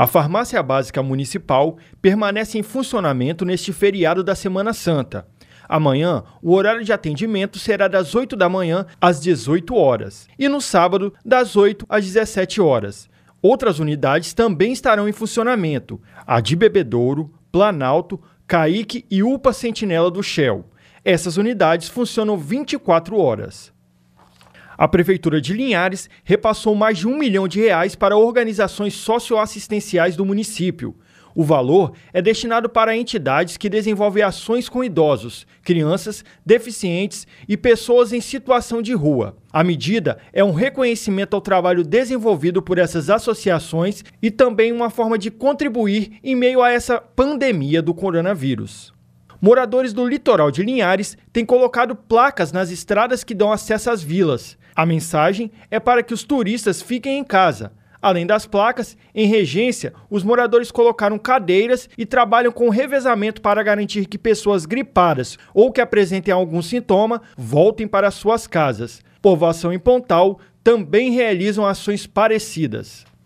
A farmácia básica municipal permanece em funcionamento neste feriado da Semana Santa. Amanhã, o horário de atendimento será das 8 da manhã às 18 horas e no sábado, das 8 às 17 horas. Outras unidades também estarão em funcionamento: a de Bebedouro, Planalto, Caique e UPA Sentinela do Shell. Essas unidades funcionam 24 horas. A Prefeitura de Linhares repassou mais de um milhão de reais para organizações socioassistenciais do município. O valor é destinado para entidades que desenvolvem ações com idosos, crianças, deficientes e pessoas em situação de rua. A medida é um reconhecimento ao trabalho desenvolvido por essas associações e também uma forma de contribuir em meio a essa pandemia do coronavírus moradores do litoral de Linhares têm colocado placas nas estradas que dão acesso às vilas. A mensagem é para que os turistas fiquem em casa. Além das placas, em regência, os moradores colocaram cadeiras e trabalham com revezamento para garantir que pessoas gripadas ou que apresentem algum sintoma voltem para suas casas. Povoação em Pontal também realizam ações parecidas.